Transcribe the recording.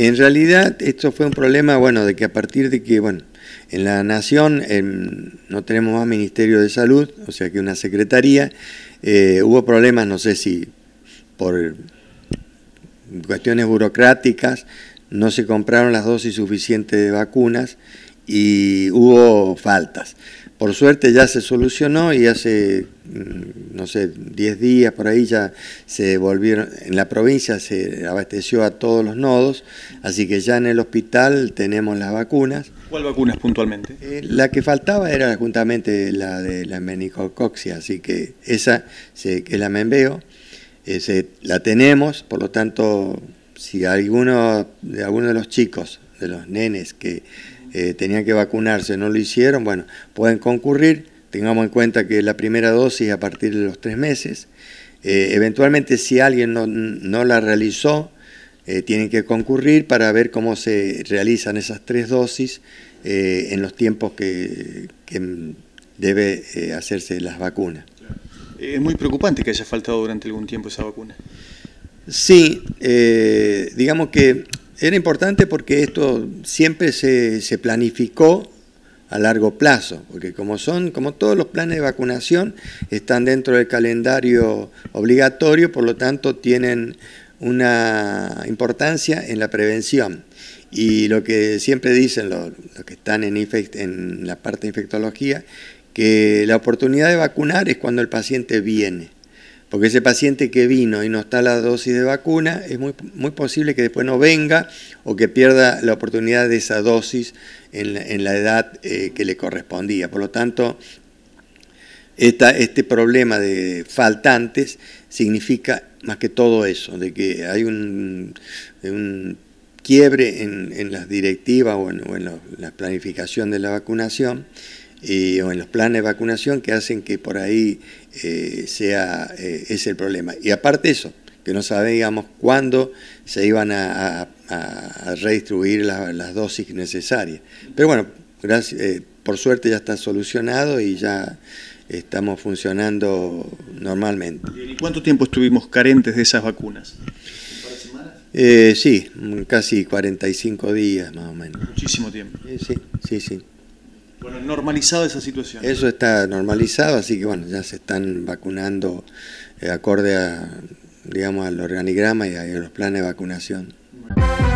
En realidad, esto fue un problema, bueno, de que a partir de que, bueno, en la nación no tenemos más Ministerio de Salud, o sea que una secretaría, eh, hubo problemas, no sé si por cuestiones burocráticas, no se compraron las dosis suficientes de vacunas y hubo faltas. Por suerte ya se solucionó y hace, mm, no sé, 10 días por ahí ya se volvieron, en la provincia se abasteció a todos los nodos, así que ya en el hospital tenemos las vacunas. ¿Cuál vacunas puntualmente? Eh, la que faltaba era justamente la de la meningococcia, así que esa, se, que la me veo, la tenemos, por lo tanto, si alguno de, alguno de los chicos, de los nenes que eh, tenían que vacunarse, no lo hicieron, bueno, pueden concurrir, tengamos en cuenta que la primera dosis a partir de los tres meses, eh, eventualmente si alguien no, la realizó, eh, tienen que concurrir para ver cómo se realizan esas tres dosis en los tiempos que, que debe hacerse las vacunas. Es muy preocupante que haya faltado durante algún tiempo esa vacuna. Sí, digamos que era importante porque esto siempre se, se, planificó a largo plazo, porque como son, como todos los planes de vacunación están dentro del calendario obligatorio, por lo tanto tienen una importancia en la prevención. Y lo que siempre dicen los, que están en, en la parte de infectología, que la oportunidad de vacunar es cuando el paciente viene porque ese paciente que vino y no está la dosis de vacuna, es muy, muy posible que después no venga o que pierda la oportunidad de esa dosis en la, edad eh, que le correspondía. Por lo tanto, este problema de faltantes significa más que todo eso, de que hay un, quiebre en, las directivas o en, la planificación de la vacunación o en los planes de vacunación que hacen que por ahí eh, sea eh, ese es el problema. Y aparte eso, que no sabíamos cuándo se iban a, redistribuir las dosis necesarias. Pero bueno, gracias, eh, por suerte ya está solucionado y ya estamos funcionando normalmente. ¿Y cuánto tiempo estuvimos carentes de esas vacunas? Eh, sí, casi 45 días más o menos. Muchísimo tiempo. sí, sí, sí. Bueno, normalizado esa situación. Eso está normalizado, así que bueno, ya se están vacunando eh, acorde a, digamos, al organigrama y a, los planes de vacunación.